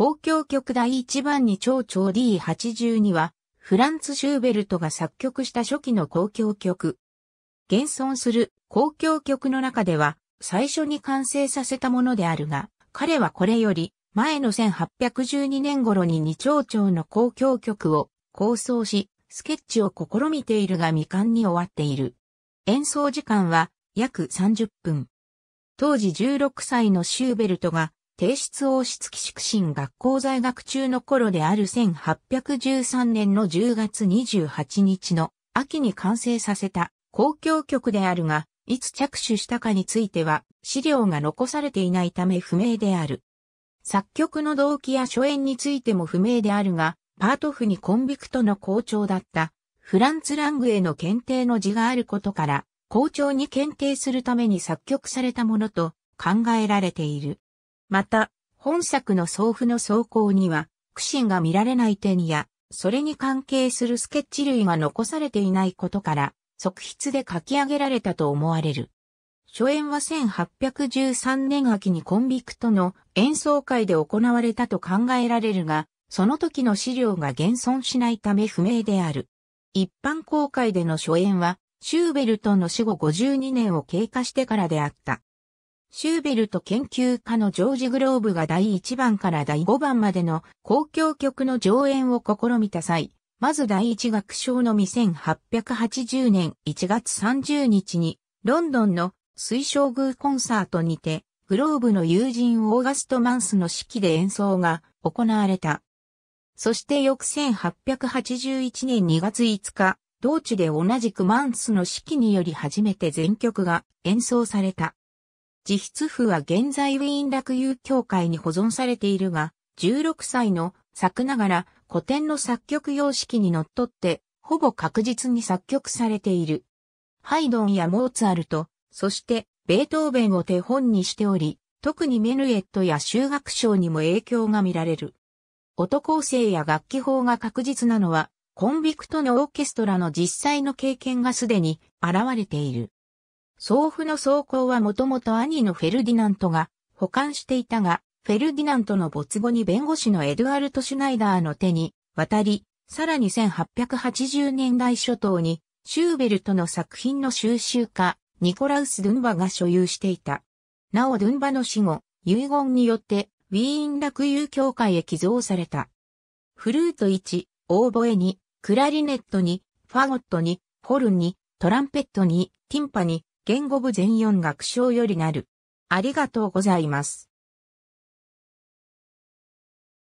公共曲第1番に長調 D82 は、フランツ・シューベルトが作曲した初期の公共曲。現存する公共曲の中では、最初に完成させたものであるが、彼はこれより、前の1812年頃に二丁調の公共曲を構想し、スケッチを試みているが未完に終わっている。演奏時間は約30分。当時16歳のシューベルトが提出王室寄宿新学校在学中の頃である1813年の10月28日の秋に完成させた公共局であるが、いつ着手したかについては資料が残されていないため不明である。作曲の動機や初演についても不明であるが、パート譜にコンビクトの校長だったフランツ・ラングへの検定の字があることから、校長に検定するために作曲されたものと考えられている。また、本作の送付の走行には、苦心が見られない点や、それに関係するスケッチ類が残されていないことから、即筆で書き上げられたと思われる。初演は1813年秋にコンビクトの演奏会で行われたと考えられるが、その時の資料が現存しないため不明である。一般公開での初演は、シューベルトの死後52年を経過してからであった。シューベルト研究家のジョージ・グローブが第1番から第5番までの公共曲の上演を試みた際、まず第1楽章の2880年1月30日に、ロンドンの水晶宮コンサートにて、グローブの友人オーガスト・マンスの指揮で演奏が行われた。そして翌1881年2月5日、同地で同じくマンスの指揮により初めて全曲が演奏された。自筆譜は現在ウィーン落遊協会に保存されているが、16歳の作ながら古典の作曲様式にのっとって、ほぼ確実に作曲されている。ハイドンやモーツァルト、そしてベートーベンを手本にしており、特にメヌエットや修学賞にも影響が見られる。音構成や楽器法が確実なのは、コンビクトのオーケストラの実際の経験がすでに現れている。送付の装行はもともと兄のフェルディナントが保管していたが、フェルディナントの没後に弁護士のエドアルト・シュナイダーの手に渡り、さらに1880年代初頭にシューベルトの作品の収集家、ニコラウス・ドゥンバが所有していた。なおドゥンバの死後、遺言によってウィーン落ー協会へ寄贈された。フルート1、オーボエに、クラリネットに、ファゴットに、ホルンに、トランペットに、ティンパに、言語部全4学章よりなる。ありがとうございます。